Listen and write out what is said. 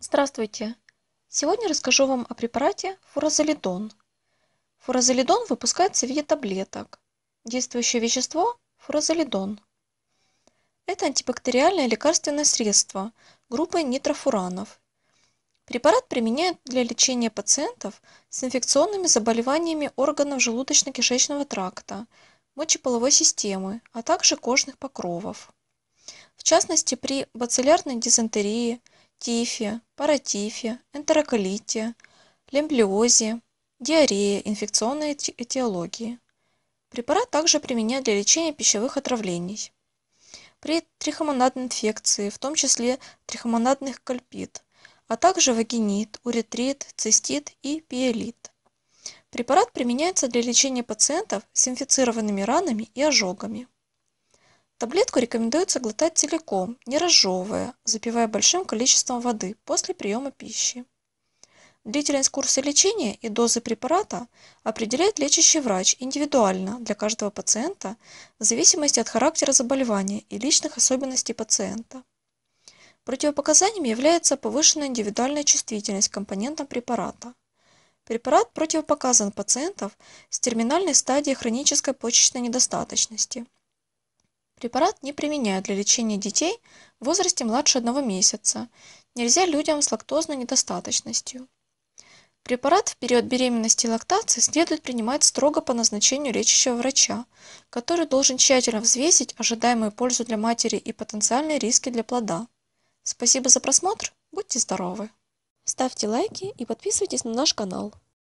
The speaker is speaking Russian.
Здравствуйте! Сегодня расскажу вам о препарате фуразолидон. Фуразолидон выпускается в виде таблеток. Действующее вещество – фуразолидон. Это антибактериальное лекарственное средство группы нитрофуранов. Препарат применяют для лечения пациентов с инфекционными заболеваниями органов желудочно-кишечного тракта, мочеполовой системы, а также кожных покровов. В частности, при бациллярной дизентерии – тифе, паратифе, энтероколите, лемблиозе, диарея, инфекционной этиологии. Препарат также применяют для лечения пищевых отравлений. При трихомонадной инфекции, в том числе трихомонадных кальпит, а также вагинит, уретрит, цистит и пиелит. Препарат применяется для лечения пациентов с инфицированными ранами и ожогами. Таблетку рекомендуется глотать целиком, не разжевывая, запивая большим количеством воды после приема пищи. Длительность курса лечения и дозы препарата определяет лечащий врач индивидуально для каждого пациента в зависимости от характера заболевания и личных особенностей пациента. Противопоказанием является повышенная индивидуальная чувствительность к компонентам препарата. Препарат противопоказан пациентов с терминальной стадией хронической почечной недостаточности – Препарат не применяют для лечения детей в возрасте младше 1 месяца. Нельзя людям с лактозной недостаточностью. Препарат в период беременности и лактации следует принимать строго по назначению лечащего врача, который должен тщательно взвесить ожидаемую пользу для матери и потенциальные риски для плода. Спасибо за просмотр, будьте здоровы! Ставьте лайки и подписывайтесь на наш канал.